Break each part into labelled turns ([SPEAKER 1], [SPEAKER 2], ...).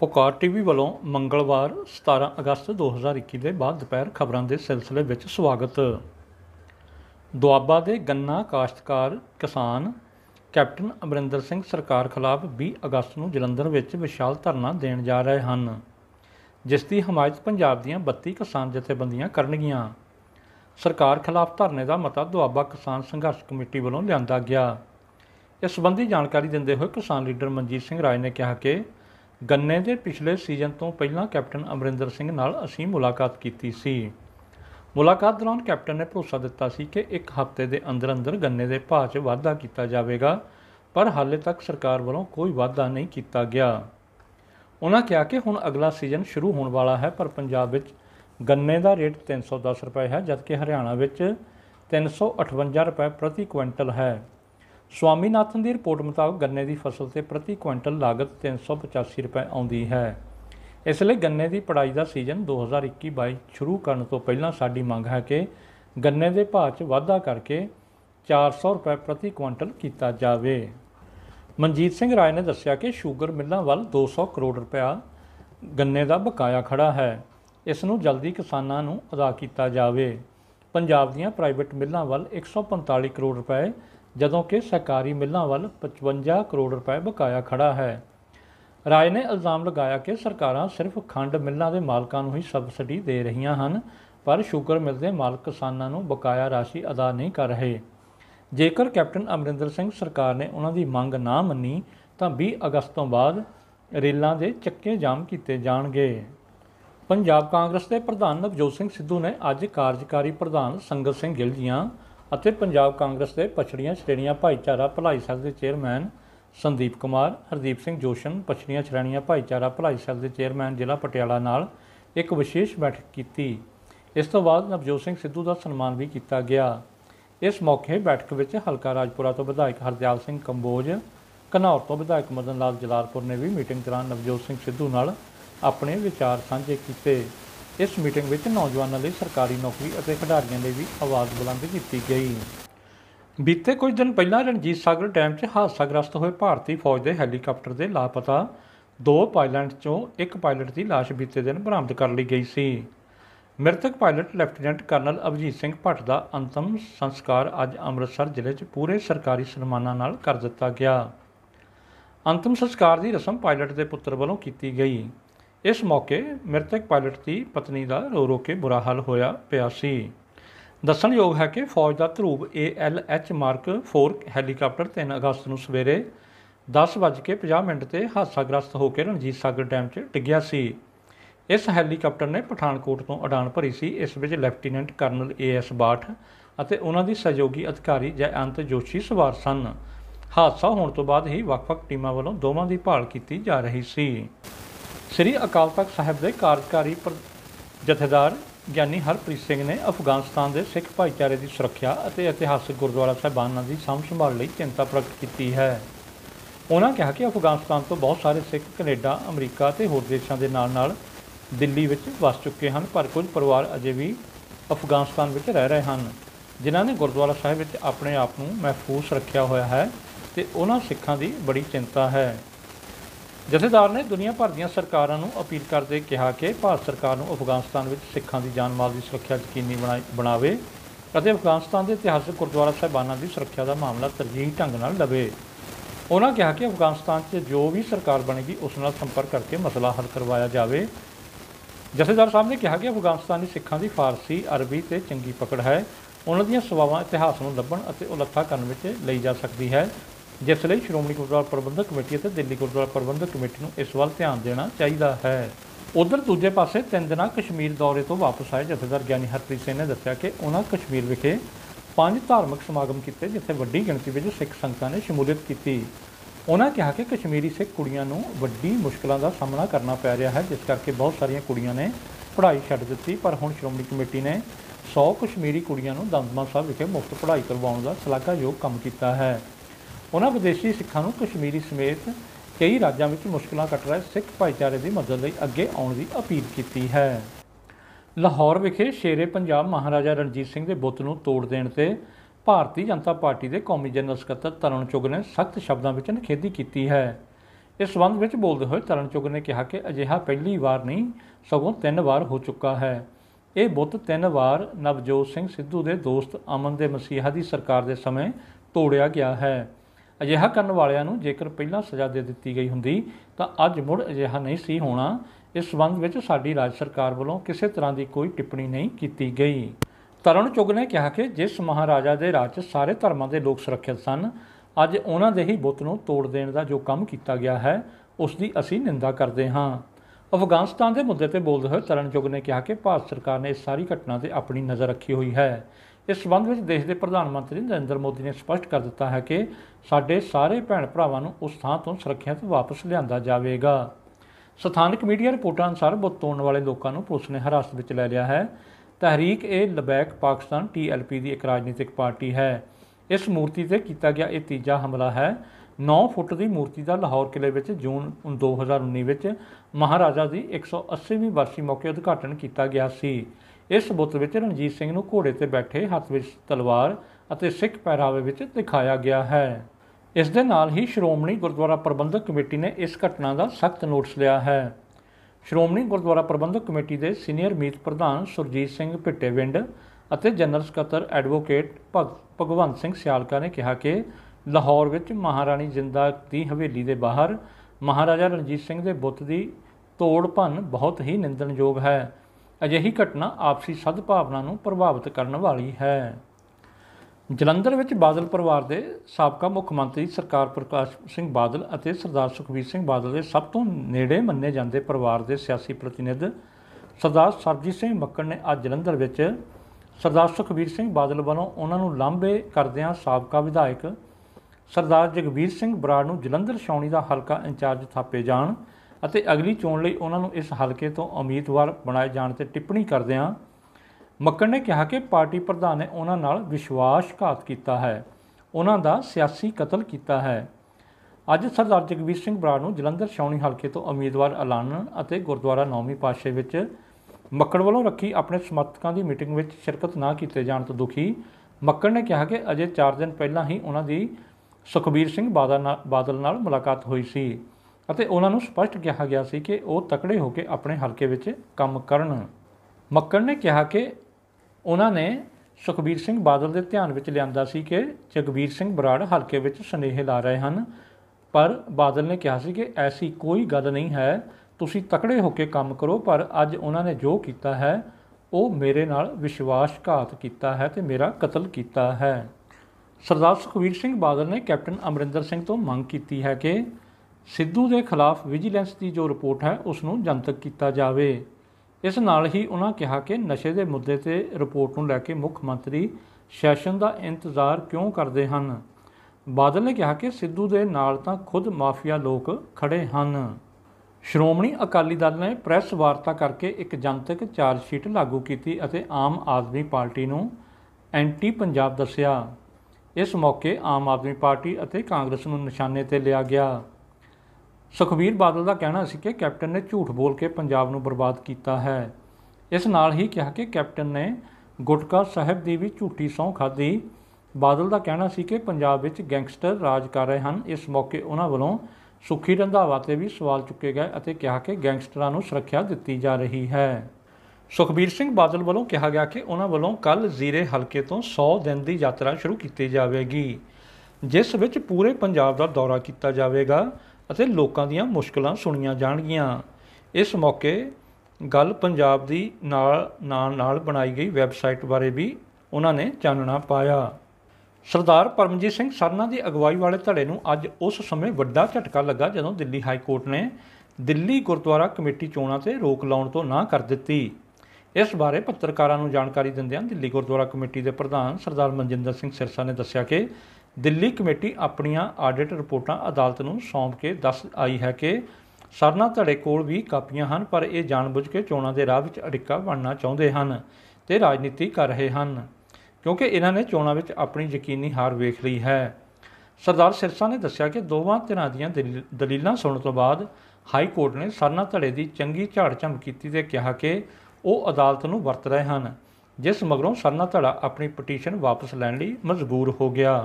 [SPEAKER 1] ਪੁਕਾਰ ਟੀਵੀ ਵੱਲੋਂ ਮੰਗਲਵਾਰ 17 ਅਗਸਤ 2021 ਦੇ ਬਾਅਦ ਦੁਪਹਿਰ ਖਬਰਾਂ ਦੇ ਸਿਲਸਿਲੇ ਵਿੱਚ ਸਵਾਗਤ ਦੁਆਬਾ ਦੇ ਗੰਨਾ ਕਾਸ਼ਤਕਾਰ ਕਿਸਾਨ ਕੈਪਟਨ ਅਮਰਿੰਦਰ ਸਿੰਘ ਸਰਕਾਰ ਖਿਲਾਫ 20 ਅਗਸਤ ਨੂੰ ਜਲੰਧਰ ਵਿੱਚ ਵਿਸ਼ਾਲ ਧਰਨਾ ਦੇਣ ਜਾ ਰਹੇ ਹਨ ਜਿਸ ਦੀ ਹਮਾਇਤ ਪੰਜਾਬ ਦੀਆਂ 32 ਕਿਸਾਨ ਜਥੇਬੰਦੀਆਂ ਕਰਨਗੀਆਂ ਸਰਕਾਰ ਖਿਲਾਫ ਧਰਨੇ ਦਾ ਮਤਾ ਦੁਆਬਾ ਕਿਸਾਨ ਸੰਘਰਸ਼ ਕਮੇਟੀ ਵੱਲੋਂ ਲਿਆਂਦਾ ਗਿਆ ਇਸ ਸੰਬੰਧੀ ਜਾਣਕਾਰੀ ਦਿੰਦੇ ਹੋਏ ਕਿਸਾਨ ਲੀਡਰ ਮਨਜੀਤ ਸਿੰਘ ਰਾਜ ਨੇ ਕਿਹਾ ਕਿ ਗੰਨੇ ਦੇ ਪਿਛਲੇ ਸੀਜ਼ਨ ਤੋਂ ਪਹਿਲਾਂ ਕੈਪਟਨ ਅਮਰਿੰਦਰ ਸਿੰਘ ਨਾਲ ਅਸੀਂ ਮੁਲਾਕਾਤ ਕੀਤੀ ਸੀ ਮੁਲਾਕਾਤ ਦੌਰਾਨ ਕੈਪਟਨ ਨੇ ਭਰੋਸਾ ਦਿੱਤਾ ਸੀ ਕਿ ਇੱਕ ਹਫ਼ਤੇ ਦੇ ਅੰਦਰ ਅੰਦਰ ਗੰਨੇ ਦੇ ਭਾਅ 'ਚ ਵਾਧਾ ਕੀਤਾ ਜਾਵੇਗਾ ਪਰ ਹਾਲੇ ਤੱਕ ਸਰਕਾਰ ਵੱਲੋਂ ਕੋਈ ਵਾਧਾ ਨਹੀਂ ਕੀਤਾ ਗਿਆ ਉਹਨਾਂ ਕਿਹਾ ਕਿ ਹੁਣ ਅਗਲਾ ਸੀਜ਼ਨ ਸ਼ੁਰੂ ਹੋਣ ਵਾਲਾ ਹੈ ਪਰ ਪੰਜਾਬ ਵਿੱਚ ਗੰਨੇ ਦਾ ਰੇਟ 310 ਰੁਪਏ ਹੈ ਜਦਕਿ ਹਰਿਆਣਾ ਵਿੱਚ 358 ਰੁਪਏ ਪ੍ਰਤੀ ਕੁਇੰਟਲ ਹੈ ਸਵਾਮੀਨਾਥਨ ਦੀ ਰਿਪੋਰਟ ਮੁਤਾਬਕ ਗੰਨੇ ਦੀ ਫਸਲ ਤੇ ਪ੍ਰਤੀ ਕੁਇੰਟਲ ਲਾਗਤ 385 ਰੁਪਏ ਆਉਂਦੀ ਹੈ ਇਸ ਲਈ ਗੰਨੇ ਦੀ ਪੜਾਈ ਦਾ ਸੀਜ਼ਨ 2021-22 ਸ਼ੁਰੂ ਕਰਨ ਤੋਂ ਪਹਿਲਾਂ ਸਾਡੀ ਮੰਗ ਹੈ ਕਿ ਗੰਨੇ ਦੇ ਭਾਅ 'ਚ ਵਾਧਾ ਕਰਕੇ 400 ਰੁਪਏ ਪ੍ਰਤੀ ਕੁਇੰਟਲ ਕੀਤਾ ਜਾਵੇ ਮਨਜੀਤ ਸਿੰਘ ਰਾਏ ਨੇ ਦੱਸਿਆ ਕਿ ਸ਼ੂਗਰ ਮਿੱਲਾਂ ਵੱਲ 200 ਕਰੋੜ ਰੁਪਏ ਗੰਨੇ ਦਾ ਬਕਾਇਆ ਖੜਾ ਹੈ ਇਸ ਨੂੰ ਜਲਦੀ ਕਿਸਾਨਾਂ ਨੂੰ ਅਦਾ ਕੀਤਾ ਜਾਵੇ ਪੰਜਾਬ ਦੀਆਂ ਪ੍ਰਾਈਵੇਟ ਮਿੱਲਾਂ ਵੱਲ 145 ਕਰੋੜ ਰੁਪਏ ਜਦੋਂ ਕਿ ਸਰਕਾਰੀ ਮਿੱਲਾਂ ਵੱਲ 55 ਕਰੋੜ ਰੁਪਏ ਬਕਾਇਆ ਖੜਾ ਹੈ ਰਾਏ ਨੇ ਇਲਜ਼ਾਮ ਲਗਾਇਆ ਕਿ ਸਰਕਾਰਾਂ ਸਿਰਫ ਖੰਡ ਮਿੱਲਾਂ ਦੇ ਮਾਲਕਾਂ ਨੂੰ ਹੀ ਸਬਸਿਡੀ ਦੇ ਰਹੀਆਂ ਹਨ ਪਰ ਸ਼ੂਗਰ ਮਿਲ ਦੇ ਮਾਲਕ ਕਿਸਾਨਾਂ ਨੂੰ ਬਕਾਇਆ ਰਾਸ਼ੀ ਅਦਾ ਨਹੀਂ ਕਰ ਰਹੇ ਜੇਕਰ ਕੈਪਟਨ ਅਮਰਿੰਦਰ ਸਿੰਘ ਸਰਕਾਰ ਨੇ ਉਹਨਾਂ ਦੀ ਮੰਗ ਨਾ ਮੰਨੀ ਤਾਂ 20 ਅਗਸਤ ਤੋਂ ਬਾਅਦ ਰੇਲਾਂ ਦੇ ਚੱਕੇ ਜਾਮ ਕੀਤੇ ਜਾਣਗੇ ਪੰਜਾਬ ਕਾਂਗਰਸ ਦੇ ਪ੍ਰਧਾਨ ਨਵਜੋਤ ਸਿੰਘ ਸਿੱਧੂ ਨੇ ਅੱਜ ਕਾਰਜਕਾਰੀ ਪ੍ਰਧਾਨ ਸੰਗਤ ਸਿੰਘ ਗਿੱਲ ਜੀਆਂ ਅਤੇ ਪੰਜਾਬ ਕਾਂਗਰਸ ਦੇ ਪਛੜੀਆਂ ਸ਼੍ਰੇਣੀਆਂ ਭਾਈਚਾਰਾ ਭਲਾਈ ਸੰਘ ਦੇ ਚੇਅਰਮੈਨ ਸੰਦੀਪ ਕੁਮਾਰ ਹਰਦੀਪ ਸਿੰਘ ਜੋਸ਼ਨ ਪਛੜੀਆਂ ਸ਼੍ਰੇਣੀਆਂ ਭਾਈਚਾਰਾ ਭਲਾਈ ਸੰਘ ਦੇ ਚੇਅਰਮੈਨ ਜ਼ਿਲ੍ਹਾ ਪਟਿਆਲਾ ਨਾਲ ਇੱਕ ਵਿਸ਼ੇਸ਼ ਬੈਠਕ ਕੀਤੀ ਇਸ ਤੋਂ ਬਾਅਦ ਨਵਜੋਤ ਸਿੰਘ ਸਿੱਧੂ ਦਾ ਸਨਮਾਨ ਵੀ ਕੀਤਾ ਗਿਆ ਇਸ ਮੌਕੇ ਬੈਠਕ ਵਿੱਚ ਹਲਕਾ ਰਾਜਪੁਰਾ ਤੋਂ ਵਿਧਾਇਕ ਹਰਦਿਆਲ ਸਿੰਘ ਕੰਬੋਜ ਕਨੌਰ ਤੋਂ ਵਿਧਾਇਕ ਮਦਨ ਲਾਲ ਜਲਾਲਪੁਰ ਨੇ ਵੀ ਮੀਟਿੰਗ ਦੌਰਾਨ ਨਵਜੋਤ ਸਿੰਘ ਸਿੱਧੂ ਨਾਲ ਆਪਣੇ ਵਿਚਾਰ ਸਾਂਝੇ ਕੀਤੇ ਇਸ ਮੀਟਿੰਗ ਵਿੱਚ ਨੌਜਵਾਨਾਂ ਲਈ ਸਰਕਾਰੀ ਨੌਕਰੀ ਅਤੇ ਖਿਡਾਰੀਆਂ ਲਈ ਵੀ ਆਵਾਜ਼ ਬੁਲੰਦ ਕੀਤੀ ਗਈ ਬੀਤੇ ਕੁਝ ਦਿਨ ਪਹਿਲਾਂ ਰਣਜੀਤ ਸਾਗਰ ਡੈਮ 'ਚ ਹਾਦਸਾਗ੍ਰਸਤ ਹੋਏ ਭਾਰਤੀ ਫੌਜ ਦੇ ਹੈਲੀਕਾਪਟਰ ਦੇ ਲਾਪਤਾ ਦੋ ਪਾਇਲਟ 'ਚੋਂ ਇੱਕ ਪਾਇਲਟ ਦੀ ਲਾਸ਼ ਬੀਤੇ ਦਿਨ ਬਰਾਮਦ ਕਰ ਲਈ ਗਈ ਸੀ ਮ੍ਰਿਤਕ pilot lieutenant colonel Abhijit Singh Bhatt ਦਾ ਅੰਤਮ ਸੰਸਕਾਰ ਅੱਜ ਅੰਮ੍ਰਿਤਸਰ ਜ਼ਿਲ੍ਹੇ 'ਚ ਪੂਰੇ ਸਰਕਾਰੀ ਸਨਮਾਨਾਂ ਨਾਲ ਕਰ ਦਿੱਤਾ ਗਿਆ ਅੰਤਮ ਸੰਸਕਾਰ ਦੀ ਰਸਮ ਪਾਇਲਟ ਦੇ ਪੁੱਤਰ ਵੱਲੋਂ ਕੀਤੀ ਗਈ ਇਸ ਮੌਕੇ ਮ੍ਰਿਤਕ ਪਾਇਲਟ ਦੀ ਪਤਨੀ ਦਾ ਰੋ ਰੋ ਕੇ ਬੁਰਾ ਹਾਲ ਹੋਇਆ ਪਿਆ ਸੀ ਦੱਸਣਯੋਗ ਹੈ ਕਿ ਫੌਜ ਦਾ ਧਰੂਬ ALH ਮਾਰਕ 4 ਹੈਲੀਕਾਪਟਰ 3 ਅਗਸਤ ਨੂੰ ਸਵੇਰੇ 10:50 ਮਿੰਟ ਤੇ ਹਾਦਸਾਗ੍ਰਸਤ ਹੋ ਕੇ ਰਣਜੀਤ ਸਾਗਰ ਡੈਮ 'ਚ ਡਿੱਗਿਆ ਸੀ ਇਸ ਹੈਲੀਕਾਪਟਰ ਨੇ ਪਠਾਨਕੋਟ ਤੋਂ ਉਡਾਨ ਭਰੀ ਸੀ ਇਸ ਵਿੱਚ ਲੈਫਟੀਨੈਂਟ ਕਰਨਲ AS ਬਾਠ ਅਤੇ ਉਹਨਾਂ ਦੀ ਸਹਿਯੋਗੀ ਅਧਿਕਾਰੀ ਜੈਅੰਤ ਜੋਸ਼ੀ ਸਵਾਰ ਸਨ ਹਾਦਸਾ ਹੋਣ ਤੋਂ ਬਾਅਦ ਹੀ ਵੱਖ-ਵੱਖ ਟੀਮਾਂ ਵੱਲੋਂ ਦੋਵਾਂ ਦੀ ਭਾਲ ਕੀਤੀ ਜਾ ਰਹੀ ਸੀ ਸ੍ਰੀ ਅਕਾਲ ਤਖਤ ਸਾਹਿਬ ਦੇ ਕਾਰਜਕਾਰੀ ਜਥੇਦਾਰ ਗਿਆਨੀ ਹਰਪ੍ਰੀਤ ਸਿੰਘ ਨੇ ਅਫਗਾਨਿਸਤਾਨ ਦੇ ਸਿੱਖ ਭਾਈਚਾਰੇ ਦੀ ਸੁਰੱਖਿਆ ਅਤੇ ਇਤਿਹਾਸਕ ਗੁਰਦੁਆਰਾ ਸਾਹਿਬਾਨਾਂ ਦੀ ਸਾਂਭ ਸੰਭਾਲ ਲਈ ਚਿੰਤਾ ਪ੍ਰਗਟ ਕੀਤੀ ਹੈ ਉਹਨਾਂ ਕਿਹਾ ਕਿ ਅਫਗਾਨਿਸਤਾਨ ਤੋਂ ਬਹੁਤ ਸਾਰੇ ਸਿੱਖ ਕੈਨੇਡਾ ਅਮਰੀਕਾ ਅਤੇ ਹੋਰ ਦੇਸ਼ਾਂ ਦੇ ਨਾਲ-ਨਾਲ ਦਿੱਲੀ ਵਿੱਚ ਵਸ ਚੁੱਕੇ ਹਨ ਪਰ ਕੁਝ ਪਰਿਵਾਰ ਅਜੇ ਵੀ ਅਫਗਾਨਿਸਤਾਨ ਵਿੱਚ ਰਹਿ ਰਹੇ ਹਨ ਜਿਨ੍ਹਾਂ ਨੇ ਗੁਰਦੁਆਰਾ ਸਾਹਿਬ ਵਿੱਚ ਆਪਣੇ ਆਪ ਨੂੰ ਮਹਿਫੂਜ਼ ਰੱਖਿਆ ਹੋਇਆ ਹੈ ਤੇ ਉਹਨਾਂ ਸਿੱਖਾਂ ਦੀ ਬੜੀ ਚਿੰਤਾ ਹੈ ਜਥੇਦਾਰ ਨੇ ਦੁਨੀਆ ਭਰ ਦੀਆਂ ਸਰਕਾਰਾਂ ਨੂੰ ਅਪੀਲ ਕਰਦੇ ਕਿਹਾ ਕਿ ਭਾਰਤ ਸਰਕਾਰ ਨੂੰ ਅਫਗਾਨਿਸਤਾਨ ਵਿੱਚ ਸਿੱਖਾਂ ਦੀ ਜਾਨ ਮਾਲ ਦੀ ਸੁਰੱਖਿਆ ਯਕੀਨੀ ਬਣਾਵੇ ਅਤੇ ਅਫਗਾਨਿਸਤਾਨ ਦੇ ਇਤਿਹਾਸਕ ਗੁਰਦੁਆਰਾ ਸਾਹਿਬਾਨਾਂ ਦੀ ਸੁਰੱਖਿਆ ਦਾ ਮਾਮਲਾ ਤਰਜੀਹੀ ਢੰਗ ਨਾਲ ਲਵੇ ਉਹਨਾਂ ਕਿਹਾ ਕਿ ਅਫਗਾਨਿਸਤਾਨ 'ਚ ਜੋ ਵੀ ਸਰਕਾਰ ਬਣੇਗੀ ਉਸ ਨਾਲ ਸੰਪਰਕ ਕਰਕੇ ਮਸਲਾ ਹੱਲ ਕਰਵਾਇਆ ਜਾਵੇ ਜਥੇਦਾਰ ਸਾਹਿਬ ਨੇ ਕਿਹਾ ਕਿ ਅਫਗਾਨਿਸਤਾਨੀ ਸਿੱਖਾਂ ਦੀ ਫਾਰਸੀ ਅਰਬੀ ਤੇ ਚੰਗੀ ਪਕੜ ਹੈ ਉਹਨਾਂ ਦੀਆਂ ਸਵਾਵਾਂ ਇਤਿਹਾਸ ਨੂੰ ਲੱਭਣ ਅਤੇ ਉਲੱਥਾ ਕਰਨ ਵਿੱਚ ਲਈ ਜਾ ਸਕਦੀ ਹੈ ਜਿਸ ਲਈ ਸ਼੍ਰੋਮਣੀ ਗੁਰਦੁਆਰਾ ਪ੍ਰਬੰਧਕ ਕਮੇਟੀ ਅਤੇ ਦਿੱਲੀ ਗੁਰਦੁਆਰਾ ਪ੍ਰਬੰਧਕ ਕਮੇਟੀ ਨੂੰ ਇਸ ਵੱਲ ਧਿਆਨ ਦੇਣਾ ਚਾਹੀਦਾ ਹੈ ਉਧਰ ਦੂਜੇ ਪਾਸੇ ਤਿੰਨ ਦਿਨਾਂ ਕਸ਼ਮੀਰ ਦੌਰੇ ਤੋਂ ਵਾਪਸ ਆਏ ਜਥੇਦਾਰ ਗਿਆਨੀ ਹਰਪ੍ਰੀਤ ਸਿੰਘ ਨੇ ਦੱਸਿਆ ਕਿ ਉਹਨਾਂ ਕਸ਼ਮੀਰ ਵਿਖੇ ਪੰਜ ਧਾਰਮਿਕ ਸਮਾਗਮ ਕੀਤੇ ਜਿੱਥੇ ਵੱਡੀ ਗਿਣਤੀ ਵਿੱਚ ਸਿੱਖ ਸੰਗਤਾਂ ਨੇ ਸ਼ਮੂਲੀਅਤ ਕੀਤੀ ਉਹਨਾਂ ਕਿਹਾ ਕਿ ਕਸ਼ਮੀਰੀ ਸਿੱਖ ਕੁੜੀਆਂ ਨੂੰ ਵੱਡੀ ਮੁਸ਼ਕਲਾਂ ਦਾ ਸਾਹਮਣਾ ਕਰਨਾ ਪੈ ਰਿਹਾ ਹੈ ਜਿਸ ਕਰਕੇ ਬਹੁਤ ਸਾਰੀਆਂ ਕੁੜੀਆਂ ਨੇ ਪੜ੍ਹਾਈ ਛੱਡ ਦਿੱਤੀ ਪਰ ਹੁਣ ਸ਼੍ਰੋਮਣੀ ਕਮੇਟੀ ਨੇ 100 ਕਸ਼ਮੀਰੀ ਕੁੜੀਆਂ ਨੂੰ ਦੰਦਮਾ ਸਾਹਿਬ ਵਿਖੇ ਮੁਫਤ ਪੜ੍ਹਾਈ ਕਰਵਾਉਣ ਦਾ ਸਲਾਹਾਯੋਗ ਕੰਮ ਕੀਤਾ ਹੈ ਉਹਨਾਂ ਵਿਦੇਸ਼ੀ ਸਿੱਖਾਂ ਨੂੰ ਕਸ਼ਮੀਰੀ ਸਮੇਤ ਕਈ ਰਾਜਾਂ ਵਿੱਚ ਮੁਸ਼ਕਲਾਂ ਕੱਟ ਰਹੇ ਸਿੱਖ ਭਾਈਚਾਰੇ ਦੀ ਮਦਦ ਲਈ ਅੱਗੇ ਆਉਣ ਦੀ ਅਪੀਲ ਕੀਤੀ ਹੈ ਲਾਹੌਰ ਵਿਖੇ ਸ਼ੇਰੇ ਪੰਜਾਬ ਮਹਾਰਾਜਾ ਰਣਜੀਤ ਸਿੰਘ ਦੇ ਬੁੱਤ ਨੂੰ ਤੋੜ ਦੇਣ ਤੇ ਭਾਰਤੀ ਜਨਤਾ ਪਾਰਟੀ ਦੇ ਕੌਮੀ ਜਨਰਲ ਸਕੱਤਰ ਤਰਨ ਚੁਗ ਨੇ ਸਖਤ ਸ਼ਬਦਾਂ ਵਿੱਚ ਨਿਖੇਧੀ ਕੀਤੀ ਹੈ ਇਸ ਸੰਬੰਧ ਵਿੱਚ ਬੋਲਦੇ ਹੋਏ ਤਰਨ ਚੁਗ ਨੇ ਕਿਹਾ ਕਿ ਅਜਿਹਾ ਪਹਿਲੀ ਵਾਰ ਨਹੀਂ ਸਗੋਂ ਤਿੰਨ ਵਾਰ ਹੋ ਚੁੱਕਾ ਹੈ ਇਹ ਬੁੱਤ ਤਿੰਨ ਵਾਰ ਨਵਜੋਤ ਸਿੰਘ ਸਿੱਧੂ ਦੇ ਦੋਸਤ ਅਮਨ ਦੇ ਮਸੀਹਾ ਦੀ ਸਰਕਾਰ ਦੇ ਸਮੇਂ ਤੋੜਿਆ ਗਿਆ ਹੈ ਅਜਿਹਾ ਕਰਨ ਵਾਲਿਆਂ ਨੂੰ ਜੇਕਰ ਪਹਿਲਾਂ ਸਜ਼ਾ ਦੇ ਦਿੱਤੀ ਗਈ ਹੁੰਦੀ ਤਾਂ ਅੱਜ ਮੁੜ ਅਜਿਹਾ ਨਹੀਂ ਸੀ ਹੋਣਾ ਇਸ ਸੰਬੰਧ ਵਿੱਚ ਸਾਡੀ ਰਾਜ ਸਰਕਾਰ ਵੱਲੋਂ ਕਿਸੇ ਤਰ੍ਹਾਂ ਦੀ ਕੋਈ ਟਿੱਪਣੀ ਨਹੀਂ ਕੀਤੀ ਗਈ ਤਰਨ ਚੁਗ ਨੇ ਕਿਹਾ ਕਿ ਜਿਸ ਮਹਾਰਾਜਾ ਦੇ ਰਾਜ 'ਚ ਸਾਰੇ ਧਰਮਾਂ ਦੇ ਲੋਕ ਸੁਰੱਖਿਅਤ ਸਨ ਅੱਜ ਉਹਨਾਂ ਦੇ ਹੀ ਬੁੱਤ ਨੂੰ ਤੋੜ ਦੇਣ ਦਾ ਜੋ ਕੰਮ ਕੀਤਾ ਗਿਆ ਹੈ ਉਸ ਦੀ ਅਸੀਂ ਨਿੰਦਾ ਕਰਦੇ ਹਾਂ ਅਫਗਾਨਿਸਤਾਨ ਦੇ ਮੁੱਦੇ ਤੇ ਬੋਲਦੇ ਹੋਏ ਤਰਨ ਚੁਗ ਨੇ ਕਿਹਾ ਕਿ ਭਾਰਤ ਸਰਕਾਰ ਨੇ ਇਸ ਸਾਰੀ ਘਟਨਾ ਤੇ ਆਪਣੀ ਨਜ਼ਰ ਰੱਖੀ ਹੋਈ ਹੈ ਇਸ ਸਬੰਧ ਵਿੱਚ ਦੇਸ਼ ਦੇ ਪ੍ਰਧਾਨ ਮੰਤਰੀ ਨਰਿੰਦਰ ਮੋਦੀ ਨੇ ਸਪਸ਼ਟ ਕਰ ਦਿੱਤਾ ਹੈ ਕਿ ਸਾਡੇ ਸਾਰੇ ਭੈਣ ਭਰਾਵਾਂ ਨੂੰ ਉਸ ਥਾਂ ਤੋਂ ਸੁਰੱਖਿਅਤ ਵਾਪਸ ਲਿਆਂਦਾ ਜਾਵੇਗਾ ਸਥਾਨਕ ਮੀਡੀਆ ਰਿਪੋਰਟਾਂ ਅਨੁਸਾਰ ਤੋੜਨ ਵਾਲੇ ਲੋਕਾਂ ਨੂੰ ਪੁਲਿਸ ਨੇ ਹਰਾਸਤ ਵਿੱਚ ਲੈ ਲਿਆ ਹੈ ਤਹਿਰੀਕ ਏ ਲਬੈਕ ਪਾਕਿਸਤਾਨ ਟੀਐਲਪੀ ਦੀ ਇੱਕ ਰਾਜਨੀਤਿਕ ਪਾਰਟੀ ਹੈ ਇਸ ਮੂਰਤੀ ਤੇ ਕੀਤਾ ਗਿਆ ਇਹ ਤੀਜਾ ਹਮਲਾ ਹੈ 9 ਫੁੱਟ ਦੀ ਮੂਰਤੀ ਦਾ ਲਾਹੌਰ ਕਿਲੇ ਵਿੱਚ ਜੂਨ 2019 ਵਿੱਚ ਮਹਾਰਾਜਾ ਦੀ 180ਵੀਂ ਵਰਸੀ ਮੌਕੇ ਉਦਘਾਟਨ ਕੀਤਾ ਗਿਆ ਸੀ ਇਸ ਬੁੱਤ ਵਿੱਚ ਰਣਜੀਤ ਸਿੰਘ ਨੂੰ ਘੋੜੇ ਤੇ ਬੈਠੇ ਹੱਥ ਵਿੱਚ ਤਲਵਾਰ ਅਤੇ ਸਿੱਖ ਪਹਿਰਾਵੇ ਵਿੱਚ ਦਿਖਾਇਆ ਗਿਆ ਹੈ ਇਸ ਦੇ ਨਾਲ ਹੀ ਸ਼੍ਰੋਮਣੀ ਗੁਰਦੁਆਰਾ ਪ੍ਰਬੰਧਕ ਕਮੇਟੀ ਨੇ ਇਸ ਘਟਨਾ ਦਾ ਸਖਤ ਨੋਟਿਸ ਲਿਆ ਹੈ ਸ਼੍ਰੋਮਣੀ ਗੁਰਦੁਆਰਾ ਪ੍ਰਬੰਧਕ ਕਮੇਟੀ ਦੇ ਸੀਨੀਅਰ ਮੀਤ ਪ੍ਰਧਾਨ ਸੁਰਜੀਤ ਸਿੰਘ ਭਿੱਟੇਵਿੰਡ ਅਤੇ ਜਨਰਲ ਸਕੱਤਰ ਐਡਵੋਕੇਟ ਭਗਵੰਤ ਸਿੰਘ ਸਿਆਲਕਾ ਨੇ ਕਿਹਾ ਕਿ ਲਾਹੌਰ ਵਿੱਚ ਮਹਾਰਾਣੀ ਜਿੰਦਾ ਦੀ ਹਵੇਲੀ ਦੇ ਬਾਹਰ ਮਹਾਰਾਜਾ ਰਣਜੀਤ ਸਿੰਘ ਦੇ ਬੁੱਤ ਦੀ ਤੋੜ ਭੰਨ ਬਹੁਤ ਹੀ ਨਿੰਦਣਯੋਗ ਹੈ ਅਜਿਹੀ ਘਟਨਾ ਆਪਸੀ ਸਦਭਾਵਨਾ ਨੂੰ ਪ੍ਰਭਾਵਿਤ ਕਰਨ ਵਾਲੀ ਹੈ ਜਲੰਧਰ ਵਿੱਚ ਬਾਦਲ ਪਰਿਵਾਰ ਦੇ ਸਾਬਕਾ ਮੁੱਖ ਮੰਤਰੀ ਸਰਕਾਰ ਪ੍ਰਕਾਸ਼ ਸਿੰਘ ਬਾਦਲ ਅਤੇ ਸਰਦਾਰ ਸੁਖਬੀਰ ਸਿੰਘ ਬਾਦਲ ਦੇ ਸਭ ਤੋਂ ਨੇੜੇ ਮੰਨੇ ਜਾਂਦੇ ਪਰਿਵਾਰ ਦੇ ਸਿਆਸੀ ਪ੍ਰਤੀਨਿਧ ਸਰਦਾਰ ਸਰਜੀਤ ਸਿੰਘ ਮੱਕੜ ਨੇ ਅੱਜ ਜਲੰਧਰ ਵਿੱਚ ਸਰਦਾਰ ਸੁਖਬੀਰ ਸਿੰਘ ਬਾਦਲ ਵੱਲੋਂ ਉਹਨਾਂ ਨੂੰ ਲਾਂਭੇ ਕਰਦਿਆਂ ਸਾਬਕਾ ਵਿਧਾਇਕ ਸਰਦਾਰ ਜਗਵੀਰ ਸਿੰਘ ਬਰਾੜ ਨੂੰ ਜਲੰਧਰ ਛਾਉਣੀ ਦਾ ਹਲਕਾ ਇੰਚਾਰਜ ਥਾਪੇ ਜਾਣ ਅਤੇ ਅਗਲੀ ਚੋਣ ਲਈ ਉਹਨਾਂ ਨੂੰ ਇਸ ਹਲਕੇ ਤੋਂ ਉਮੀਦਵਾਰ ਬਣਾਏ ਜਾਣ ਤੇ ਟਿੱਪਣੀ ਕਰਦੇ ਕਰਦਿਆਂ ਮੱਕੜ ਨੇ ਕਿਹਾ ਕਿ ਪਾਰਟੀ ਪ੍ਰਧਾਨ ਨੇ ਉਹਨਾਂ ਨਾਲ ਵਿਸ਼ਵਾਸਘਾਤ ਕੀਤਾ ਹੈ ਉਹਨਾਂ ਦਾ ਸਿਆਸੀ ਕਤਲ ਕੀਤਾ ਹੈ ਅੱਜ ਸਰਦਾਰ ਜਗਵੀਰ ਸਿੰਘ ਬਰਾੜ ਨੂੰ ਜਲੰਧਰ ਛਾਉਣੀ ਹਲਕੇ ਤੋਂ ਉਮੀਦਵਾਰ ਐਲਾਨਣ ਅਤੇ ਗੁਰਦੁਆਰਾ ਨੌਵੀਂ ਪਾਸ਼ੇ ਵਿੱਚ ਮੱਕੜ ਵੱਲੋਂ ਰੱਖੀ ਆਪਣੇ ਸਮਰਥਕਾਂ ਦੀ ਮੀਟਿੰਗ ਵਿੱਚ ਸ਼ਿਰਕਤ ਨਾ ਕੀਤੇ ਜਾਣ ਤੋਂ ਦੁਖੀ ਮੱਕੜ ਨੇ ਕਿਹਾ ਕਿ ਅਜੇ 4 ਦਿਨ ਪਹਿਲਾਂ ਹੀ ਉਹਨਾਂ ਦੀ ਸੁਖਬੀਰ ਸਿੰਘ ਬਾਦਲ ਨਾਲ ਮੁਲਾਕਾਤ ਹੋਈ ਸੀ ਅਤੇ ਉਹਨਾਂ ਨੂੰ ਸਪਸ਼ਟ ਕਿਹਾ ਗਿਆ ਸੀ ਕਿ ਉਹ ਤਕੜੇ ਹੋ ਕੇ ਆਪਣੇ ਹਲਕੇ ਵਿੱਚ ਕੰਮ ਕਰਨ ਮੱਕੜ ਨੇ ਕਿਹਾ ਕਿ ਉਹਨਾਂ ਨੇ ਸੁਖਬੀਰ ਸਿੰਘ ਬਾਦਲ ਦੇ ਧਿਆਨ ਵਿੱਚ ਲਿਆਂਦਾ ਸੀ ਕਿ ਜਗਵੀਰ ਸਿੰਘ ਬਰਾੜ ਹਲਕੇ ਵਿੱਚ ਸਨੇਹ ਲਾ ਰਹੇ ਹਨ ਪਰ ਬਾਦਲ ਨੇ ਕਿਹਾ ਸੀ ਕਿ ਐਸੀ ਕੋਈ ਗੱਲ ਨਹੀਂ ਹੈ ਤੁਸੀਂ ਤਕੜੇ ਹੋ ਕੇ ਕੰਮ ਕਰੋ ਪਰ ਅੱਜ ਉਹਨਾਂ ਨੇ ਜੋ ਕੀਤਾ ਹੈ ਉਹ ਮੇਰੇ ਨਾਲ ਵਿਸ਼ਵਾਸਘਾਤ ਕੀਤਾ ਹੈ ਤੇ ਮੇਰਾ ਕਤਲ ਕੀਤਾ ਹੈ ਸਰਦਾਰ ਸੁਖਵੀਰ ਸਿੰਘ ਬਾਦਲ ਨੇ ਕੈਪਟਨ ਅਮਰਿੰਦਰ ਸਿੰਘ ਤੋਂ ਮੰਗ ਕੀਤੀ ਹੈ ਕਿ ਸਿੱਧੂ ਦੇ ਖਿਲਾਫ ਵਿਜੀਲੈਂਸ ਦੀ ਜੋ ਰਿਪੋਰਟ ਹੈ ਉਸ ਨੂੰ ਜਨਤਕ ਕੀਤਾ ਜਾਵੇ ਇਸ ਨਾਲ ਹੀ ਉਹਨਾਂ ਕਿਹਾ ਕਿ ਨਸ਼ੇ ਦੇ ਮੁੱਦੇ ਤੇ ਰਿਪੋਰਟ ਨੂੰ ਲੈ ਕੇ ਮੁੱਖ ਮੰਤਰੀ ਸੈਸ਼ਨ ਦਾ ਇੰਤਜ਼ਾਰ ਕਿਉਂ ਕਰਦੇ ਹਨ ਬਾਦਲ ਨੇ ਕਿਹਾ ਕਿ ਸਿੱਧੂ ਦੇ ਨਾਲ ਤਾਂ ਖੁਦ ਮਾਫੀਆ ਲੋਕ ਖੜੇ ਹਨ ਸ਼੍ਰੋਮਣੀ ਅਕਾਲੀ ਦਲ ਨੇ ਪ੍ਰੈਸ ਵਾਰਤਾ ਕਰਕੇ ਇੱਕ ਜਨਤਕ ਚਾਰਜ ਸ਼ੀਟ ਲਾਗੂ ਕੀਤੀ ਅਤੇ ਆਮ ਆਦਮੀ ਪਾਰਟੀ ਨੂੰ ਐਂਟੀ ਪੰਜਾਬ ਦੱਸਿਆ ਇਸ ਮੌਕੇ ਆਮ ਆਦਮੀ ਪਾਰਟੀ ਅਤੇ ਕਾਂਗਰਸ ਨੂੰ ਨਿਸ਼ਾਨੇ ਤੇ ਲਿਆ ਗਿਆ ਸੁਖਬੀਰ ਬਾਦਲ ਦਾ ਕਹਿਣਾ ਸੀ ਕਿ ਕੈਪਟਨ ਨੇ ਝੂਠ ਬੋਲ ਕੇ ਪੰਜਾਬ ਨੂੰ ਬਰਬਾਦ ਕੀਤਾ ਹੈ ਇਸ ਨਾਲ ਹੀ ਕਿਹਾ ਕਿ ਕੈਪਟਨ ਨੇ ਗੁਟਕਾ ਸਾਹਿਬ ਦੀ ਵੀ ਝੂਠੀ ਸੌਂ ਖਾਦੀ ਬਾਦਲ ਦਾ ਕਹਿਣਾ ਸੀ ਕਿ ਪੰਜਾਬ ਵਿੱਚ ਗੈਂਗਸਟਰ ਰਾਜ ਕਰ ਰਹੇ ਹਨ ਇਸ ਮੌਕੇ ਉਹਨਾਂ ਵੱਲੋਂ ਸੁਖੀ ਰੰਧਾਵਾ ਤੇ ਵੀ ਸਵਾਲ ਚੁੱਕੇ ਗਏ ਅਤੇ ਕਿਹਾ ਕਿ ਗੈਂਗਸਟਰਾਂ ਨੂੰ ਸੁਰੱਖਿਆ ਦਿੱਤੀ ਜਾ ਰਹੀ ਹੈ ਸੁਖਬੀਰ ਸਿੰਘ ਬਾਦਲ ਵੱਲੋਂ ਕਿਹਾ ਗਿਆ ਕਿ ਉਹਨਾਂ ਵੱਲੋਂ ਕੱਲ ਜ਼ੀਰੇ ਹਲਕੇ ਤੋਂ 100 ਦਿਨ ਦੀ ਯਾਤਰਾ ਸ਼ੁਰੂ ਕੀਤੀ ਜਾਵੇਗੀ ਜਿਸ ਵਿੱਚ ਪੂਰੇ ਪੰਜਾਬ ਦਾ ਦੌਰਾ ਕੀਤਾ ਜਾਵੇਗਾ ਅਤੇ ਲੋਕਾਂ ਦੀਆਂ ਮੁਸ਼ਕਲਾਂ ਸੁਣੀਆਂ ਜਾਣਗੀਆਂ ਇਸ ਮੌਕੇ ਗੱਲ ਪੰਜਾਬ ਦੀ ਨਾਲ ਨਾਲ ਨਾਲ ਬਣਾਈ ਗਈ ਵੈਬਸਾਈਟ ਬਾਰੇ ਵੀ ਉਹਨਾਂ ਨੇ ਚਾਨਣਾ ਪਾਇਆ ਸਰਦਾਰ ਪਰਮਜੀਤ ਸਿੰਘ ਸਰਨਾ ਦੀ ਅਗਵਾਈ ਵਾਲੇ ਧੜੇ ਨੂੰ ਅੱਜ ਉਸ ਸਮੇਂ ਵੱਡਾ ਝਟਕਾ ਲੱਗਾ ਜਦੋਂ ਦਿੱਲੀ ਹਾਈ ਕੋਰਟ ਨੇ ਦਿੱਲੀ ਗੁਰਦੁਆਰਾ ਕਮੇਟੀ ਚੋਣਾਂ ਤੇ ਰੋਕ ਲਾਉਣ ਤੋਂ ਨਾ ਕਰ ਦਿੱਤੀ ਇਸ ਬਾਰੇ ਪੱਤਰਕਾਰਾਂ ਨੂੰ ਜਾਣਕਾਰੀ ਦਿੰਦਿਆਂ ਦਿੱਲੀ ਗੁਰਦੁਆਰਾ ਕਮੇਟੀ ਦੇ ਪ੍ਰਧਾਨ ਸਰਦਾਰ ਮਨਜਿੰਦਰ ਸਿੰਘ ਸਿਰਸਾ ਨੇ ਦੱਸਿਆ ਕਿ ਦਿੱਲੀ ਕਮੇਟੀ ਆਪਣੀਆਂ ਆਡਿਟ ਰਿਪੋਰਟਾਂ ਅਦਾਲਤ ਨੂੰ ਸੌਂਪ ਕੇ ਦੱਸ ਆਈ ਹੈ ਕਿ ਸਰਨਾ ਧੜੇ ਕੋਲ ਵੀ ਕਾਪੀਆਂ ਹਨ ਪਰ ਇਹ ਜਾਣਬੁੱਝ ਕੇ ਚੋਣਾਂ ਦੇ ਰਾਹ ਵਿੱਚ ਅੜਿੱਕਾ ਬਣਨਾ ਚਾਹੁੰਦੇ ਹਨ ਤੇ ਰਾਜਨੀਤੀ ਕਰ ਰਹੇ ਹਨ ਕਿਉਂਕਿ ਇਹਨਾਂ ਨੇ ਚੋਣਾਂ ਵਿੱਚ ਆਪਣੀ ਯਕੀਨੀ ਹਾਰ ਵੇਖ ਲਈ ਹੈ ਸਰਦਾਰ ਸਿਰਸਾ ਨੇ ਦੱਸਿਆ ਕਿ ਦੋਵਾਂ ਧਿਰਾਂ ਦੀਆਂ ਦਲੀਲਾਂ ਸੁਣਨ ਤੋਂ ਬਾਅਦ ਹਾਈ ਕੋਰਟ ਨੇ ਸਰਨਾ ਧੜੇ ਦੀ ਚੰਗੀ ਝਾੜ ਝੰਮ ਕੀਤੀ ਤੇ ਕਿਹਾ ਕਿ ਉਹ ਅਦਾਲਤ ਨੂੰ ਵਰਤ ਰਹੇ ਹਨ ਜਿਸ ਮਗਰੋਂ ਸਰਨਾ ਧੜਾ ਆਪਣੀ ਪਟੀਸ਼ਨ ਵਾਪਸ ਲੈਣ ਲਈ ਮਜਬੂਰ ਹੋ ਗਿਆ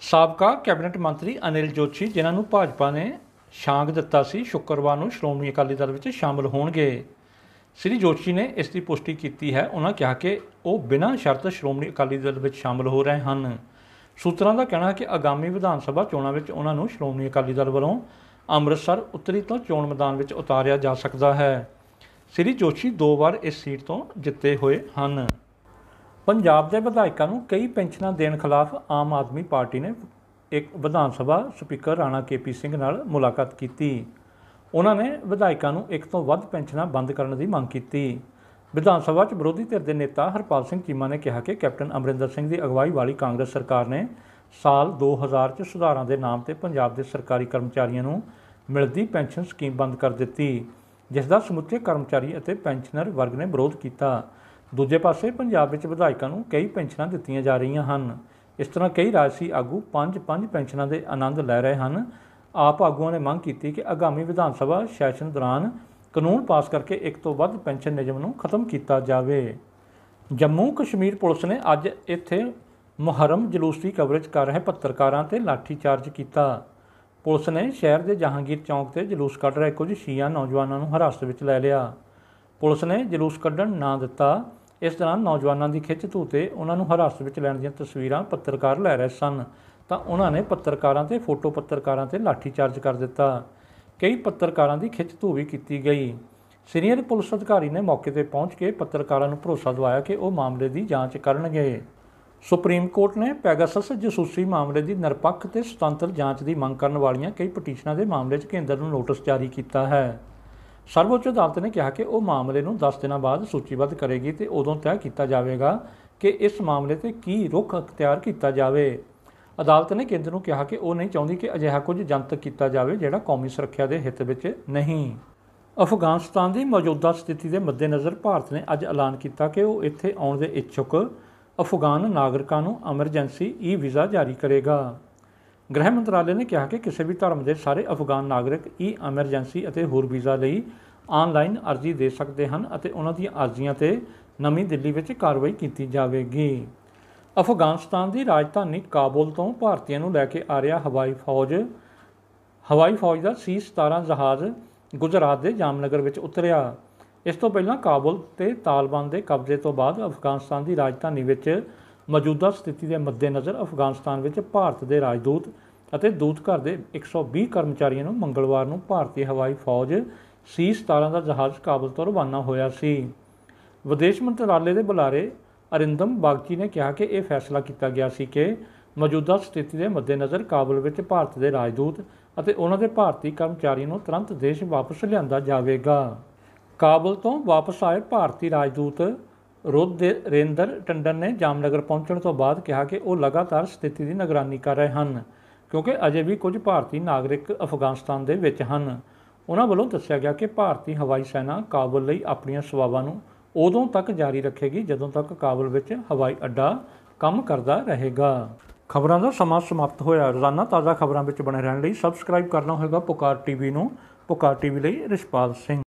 [SPEAKER 1] ਸਾਬਕਾ ਕੈਬਨਿਟ ਮੰਤਰੀ ਅਨਿਲ ਜੋਸ਼ੀ ਜਿਨ੍ਹਾਂ ਨੂੰ ਭਾਜਪਾ ਨੇ ਸ਼ਾਂਗ ਦਿੱਤਾ ਸੀ ਸ਼ੁੱਕਰਵਾਰ ਨੂੰ ਸ਼੍ਰੋਮਣੀ ਅਕਾਲੀ ਦਲ ਵਿੱਚ ਸ਼ਾਮਲ ਹੋਣਗੇ ਸ੍ਰੀ ਜੋਸ਼ੀ ਨੇ ਇਸ ਦੀ ਪੁਸ਼ਟੀ ਕੀਤੀ ਹੈ ਉਹਨਾਂ ਕਿਹਾ ਕਿ ਉਹ ਬਿਨਾਂ ਸ਼ਰਤ ਸ਼੍ਰੋਮਣੀ ਅਕਾਲੀ ਦਲ ਵਿੱਚ ਸ਼ਾਮਲ ਹੋ ਰਹੇ ਹਨ ਸੂਤਰਾਂ ਦਾ ਕਹਿਣਾ ਹੈ ਕਿ ਆਗਾਮੀ ਵਿਧਾਨ ਸਭਾ ਚੋਣਾਂ ਵਿੱਚ ਉਹਨਾਂ ਨੂੰ ਸ਼੍ਰੋਮਣੀ ਅਕਾਲੀ ਦਲ ਵੱਲੋਂ ਅੰਮ੍ਰਿਤਸਰ ਉੱਤਰੀ ਤੋਂ ਚੋਣ ਮੈਦਾਨ ਵਿੱਚ ਉਤਾਰਿਆ ਜਾ ਸਕਦਾ ਹੈ ਸ੍ਰੀ ਜੋਸ਼ੀ ਦੋ ਵਾਰ ਇਸ ਸੀਟ ਤੋਂ ਜਿੱਤੇ ਹੋਏ ਹਨ ਪੰਜਾਬ ਦੇ ਵਿਧਾਇਕਾਂ ਨੂੰ ਕਈ ਪੈਨਸ਼ਨਾਂ ਦੇਣ ਖਿਲਾਫ ਆਮ ਆਦਮੀ ਪਾਰਟੀ ਨੇ ਇੱਕ ਵਿਧਾਨ ਸਭਾ ਸਪੀਕਰ ਰਾਣਾ ਕੇਪੀ ਸਿੰਘ ਨਾਲ ਮੁਲਾਕਾਤ ਕੀਤੀ ਉਹਨਾਂ ਨੇ ਵਿਧਾਇਕਾਂ ਨੂੰ ਇੱਕ ਤੋਂ ਵੱਧ ਪੈਨਸ਼ਨਾਂ ਬੰਦ ਕਰਨ ਦੀ ਮੰਗ ਕੀਤੀ ਵਿਧਾਨ ਸਭਾ 'ਚ ਵਿਰੋਧੀ ਧਿਰ ਦੇ ਨੇਤਾ ਹਰਪਾਲ ਸਿੰਘ ਚੀਮਾ ਨੇ ਕਿਹਾ ਕਿ ਕੈਪਟਨ ਅਮਰਿੰਦਰ ਸਿੰਘ ਦੀ ਅਗਵਾਈ ਵਾਲੀ ਕਾਂਗਰਸ ਸਰਕਾਰ ਨੇ ਸਾਲ 2000 'ਚ ਸੁਧਾਰਾਂ ਦੇ ਨਾਮ ਤੇ ਪੰਜਾਬ ਦੇ ਸਰਕਾਰੀ ਕਰਮਚਾਰੀਆਂ ਨੂੰ ਮਿਲਦੀ ਪੈਨਸ਼ਨ ਸਕੀਮ ਬੰਦ ਕਰ ਦਿੱਤੀ ਜਿਸ ਦਾ ਸਮੁੱਚੇ ਕਰਮਚਾਰੀ ਅਤੇ ਪੈਨਸ਼ਨਰ ਵਰਗ ਨੇ ਵਿਰੋਧ ਕੀਤਾ ਦੂਜੇ ਪਾਸੇ ਪੰਜਾਬ ਵਿੱਚ ਵਿਧਾਇਕਾਂ ਨੂੰ ਕਈ ਪੈਨਸ਼ਨਾਂ ਦਿੱਤੀਆਂ ਜਾ ਰਹੀਆਂ ਹਨ ਇਸ ਤਰ੍ਹਾਂ ਕਈ ਰਾਜਸੀ ਆਗੂ 5-5 ਪੈਨਸ਼ਨਾਂ ਦੇ ਆਨੰਦ ਲੈ ਰਹੇ ਹਨ ਆਪ ਆਗੂਆਂ ਨੇ ਮੰਗ ਕੀਤੀ ਕਿ ਆਗਾਮੀ ਵਿਧਾਨ ਸਭਾ ਸੈਸ਼ਨ ਦੌਰਾਨ ਕਾਨੂੰਨ ਪਾਸ ਕਰਕੇ ਇੱਕ ਤੋਂ ਵੱਧ ਪੈਨਸ਼ਨ ਨਿਯਮ ਨੂੰ ਖਤਮ ਕੀਤਾ ਜਾਵੇ ਜੰਮੂ ਕਸ਼ਮੀਰ ਪੁਲਿਸ ਨੇ ਅੱਜ ਇੱਥੇ ਮੁਹਰਮ ਜਲੂਸ ਦੀ ਕਵਰੇਜ ਕਰ ਰਹੇ ਪੱਤਰਕਾਰਾਂ ਤੇ ਚਾਰਜ ਕੀਤਾ ਪੁਲਿਸ ਨੇ ਸ਼ਹਿਰ ਦੇ ਜਹਾਂਗੀਰ ਚੌਂਕ ਤੇ ਜਲੂਸ ਕੱਢ ਰਹੇ ਕੁਝ ਸ਼ੀਆ ਨੌਜਵਾਨਾਂ ਨੂੰ ਹਿਰਾਸਤ ਵਿੱਚ ਲੈ ਲਿਆ ਪੁਲਿਸ ਨੇ ਜਲੂਸ ਕੱਢਣ ਨਾ ਦਿੱਤਾ ਇਸ ਦੌਰਾਨ ਨੌਜਵਾਨਾਂ ਦੀ ਖਿੱਚ ਧੂ ਤੇ ਉਹਨਾਂ ਨੂੰ ਹਰਾਸਤ ਵਿੱਚ ਲੈਣ ਦੀਆਂ ਤਸਵੀਰਾਂ ਪੱਤਰਕਾਰ ਲੈ ਰਹੇ ਸਨ ਤਾਂ ਉਹਨਾਂ ਨੇ ਪੱਤਰਕਾਰਾਂ ਤੇ ਫੋਟੋ ਪੱਤਰਕਾਰਾਂ ਤੇ ਲਾਠੀ ਚਾਰਜ ਕਰ ਦਿੱਤਾ ਕਈ ਪੱਤਰਕਾਰਾਂ ਦੀ ਖਿੱਚ ਧੂ ਵੀ ਕੀਤੀ ਗਈ ਸੀਨੀਅਰ ਪੁਲਿਸ ਅਧਿਕਾਰੀ ਨੇ ਮੌਕੇ ਤੇ ਪਹੁੰਚ ਕੇ ਪੱਤਰਕਾਰਾਂ ਨੂੰ ਭਰੋਸਾ ਦਿਵਾਇਆ ਕਿ ਉਹ ਮਾਮਲੇ ਦੀ ਜਾਂਚ ਕਰਨਗੇ ਸੁਪਰੀਮ ਕੋਰਟ ਨੇ ਪੈਗਾਸਸ ਜਸੂਸੀ ਮਾਮਲੇ ਦੀ ਨਿਰਪੱਖ ਤੇ ਸੁਤੰਤਰ ਜਾਂਚ ਦੀ ਮੰਗ ਕਰਨ ਵਾਲੀਆਂ ਕਈ ਪਟੀਸ਼ਨਾਂ ਦੇ ਮਾਮਲੇ 'ਚ ਕੇਂਦਰ ਨੂੰ ਨੋਟਿਸ ਜਾਰੀ ਕੀਤਾ ਹੈ ਸਰਵਉੱਚ ਅਦਾਲਤ ਨੇ ਕਿਹਾ ਕਿ ਉਹ ਮਾਮਲੇ ਨੂੰ 10 ਦਿਨਾਂ ਬਾਅਦ ਸੂਚੀਬੱਧ ਕਰੇਗੀ ਤੇ ਉਦੋਂ ਤੈਅ ਕੀਤਾ ਜਾਵੇਗਾ ਕਿ ਇਸ ਮਾਮਲੇ ਤੇ ਕੀ ਰੁਖ ਅਖਤਿਆਰ ਕੀਤਾ ਜਾਵੇ ਅਦਾਲਤ ਨੇ ਕੇਂਦਰ ਨੂੰ ਕਿਹਾ ਕਿ ਉਹ ਨਹੀਂ ਚਾਹੁੰਦੀ ਕਿ ਅਜਿਹਾ ਕੁਝ ਜਨਤਕ ਕੀਤਾ ਜਾਵੇ ਜਿਹੜਾ ਕੌਮੀ ਸੁਰੱਖਿਆ ਦੇ ਹਿੱਤ ਵਿੱਚ ਨਹੀਂ ਅਫਗਾਨਿਸਤਾਨ ਦੀ ਮੌਜੂਦਾ ਸਥਿਤੀ ਦੇ ਮੱਦੇਨਜ਼ਰ ਭਾਰਤ ਨੇ ਅੱਜ ਐਲਾਨ ਕੀਤਾ ਕਿ ਉਹ ਇੱਥੇ ਆਉਣ ਦੇ ਇੱਛੁਕ ਅਫਗਾਨ ਨਾਗਰਿਕਾਂ ਨੂੰ ਐਮਰਜੈਂਸੀ ਈ ਵੀਜ਼ਾ ਜਾਰੀ ਕਰੇਗਾ ਗ੍ਰਹਿ ਮੰਤਰਾਲੇ ਨੇ ਕਿਹਾ ਕਿ ਕਿਸੇ ਵੀ ਧਰਮ ਦੇ ਸਾਰੇ ਅਫਗਾਨ ਨਾਗਰਿਕ ਈ ਐਮਰਜੈਂਸੀ ਅਤੇ ਹੋਰ ਵੀਜ਼ਾ ਲਈ ਆਨਲਾਈਨ ਅਰਜ਼ੀ ਦੇ ਸਕਦੇ ਹਨ ਅਤੇ ਉਹਨਾਂ ਦੀਆਂ ਅਰਜ਼ੀਆਂ ਤੇ ਨਵੀਂ ਦਿੱਲੀ ਵਿੱਚ ਕਾਰਵਾਈ ਕੀਤੀ ਜਾਵੇਗੀ ਅਫਗਾਨਿਸਤਾਨ ਦੀ ਰਾਜਧਾਨੀ ਕਾਬੁਲ ਤੋਂ ਭਾਰਤੀਆਂ ਨੂੰ ਲੈ ਕੇ ਆ ਰਿਹਾ ਹਵਾਈ ਫੌਜ ਹਵਾਈ ਫੌਜ ਦਾ ਸੀ-17 ਜਹਾਜ਼ ਗੁਜਰਾਤ ਦੇ ਜਾਮਨਗਰ ਵਿੱਚ ਉਤਰਿਆ ਇਸ ਤੋਂ ਪਹਿਲਾਂ ਕਾਬੁਲ ਤੇ ਤਾਲਿਬਾਨ ਦੇ ਕਬਜ਼ੇ ਤੋਂ ਬਾਅਦ ਅਫਗਾਨਿਸਤਾਨ ਦੀ ਰਾਜਧਾਨੀ ਵਿੱਚ ਮੌਜੂਦਾ ਸਥਿਤੀ ਦੇ ਮੱਦੇਨਜ਼ਰ ਅਫਗਾਨਿਸਤਾਨ ਵਿੱਚ ਭਾਰਤ ਦੇ ਰਾਜਦੂਤ ਅਤੇ ਦੂਤਘਰ ਦੇ 120 ਕਰਮਚਾਰੀਆਂ ਨੂੰ ਮੰਗਲਵਾਰ ਨੂੰ ਭਾਰਤੀ ਹਵਾਈ ਫੌਜ ਸੀ-17 ਦਾ ਜਹਾਜ਼ ਕਾਬਲ ਤੋਂ ਰਵਾਨਾ ਹੋਇਆ ਸੀ ਵਿਦੇਸ਼ ਮੰਤਰਾਲੇ ਦੇ ਬੁਲਾਰੇ ਅਰਿੰਦਮ ਬਾਗਚੀ ਨੇ ਕਿਹਾ ਕਿ ਇਹ ਫੈਸਲਾ ਕੀਤਾ ਗਿਆ ਸੀ ਕਿ ਮੌਜੂਦਾ ਸਥਿਤੀ ਦੇ ਮੱਦੇਨਜ਼ਰ ਕਾਬਲ ਵਿੱਚ ਭਾਰਤ ਦੇ ਰਾਜਦੂਤ ਅਤੇ ਉਹਨਾਂ ਦੇ ਭਾਰਤੀ ਕਰਮਚਾਰੀਆਂ ਨੂੰ ਤੁਰੰਤ ਦੇਸ਼ ਵਾਪਸ ਲਿਆਂਦਾ ਜਾਵੇਗਾ ਕਾਬਲ ਤੋਂ ਵਾਪਸ ਆਏ ਭਾਰਤੀ ਰਾਜਦੂਤ ਰੋਧ ਰੇਂਦਰ ਟੰਡਨ ਨੇ ਜਾਮਨਗਰ ਪਹੁੰਚਣ ਤੋਂ ਬਾਅਦ ਕਿਹਾ ਕਿ ਉਹ ਲਗਾਤਾਰ ਸਥਿਤੀ ਦੀ ਨਿਗਰਾਨੀ ਕਰ ਰਹੇ ਹਨ ਕਿਉਂਕਿ ਅਜੇ ਵੀ ਕੁਝ ਭਾਰਤੀ ਨਾਗਰਿਕ ਅਫਗਾਨਿਸਤਾਨ ਦੇ ਵਿੱਚ ਹਨ ਉਹਨਾਂ ਵੱਲੋਂ ਦੱਸਿਆ ਗਿਆ ਕਿ ਭਾਰਤੀ ਹਵਾਈ ਸੈਨਾ ਕਾਬਲ ਲਈ ਆਪਣੀਆਂ ਸਵਾਵਾਂ ਨੂੰ ਉਦੋਂ ਤੱਕ ਜਾਰੀ ਰੱਖੇਗੀ ਜਦੋਂ ਤੱਕ ਕਾਬਲ ਵਿੱਚ ਹਵਾਈ ਅੱਡਾ ਕੰਮ ਕਰਦਾ ਰਹੇਗਾ ਖਬਰਾਂ ਦਾ ਸਮਾਂ ਸਮਾਪਤ ਹੋਇਆ ਰੋਜ਼ਾਨਾ ਤਾਜ਼ਾ ਖਬਰਾਂ ਵਿੱਚ ਬਣੇ ਰਹਿਣ ਲਈ ਸਬਸਕ੍ਰਾਈਬ ਕਰਨਾ ਹੋਵੇਗਾ ਪੁਕਾਰ ਟੀਵੀ ਨੂੰ ਪੁਕਾਰ ਟੀਵੀ ਲਈ ਰਿਸ਼ਪਾਲ ਸਿੰਘ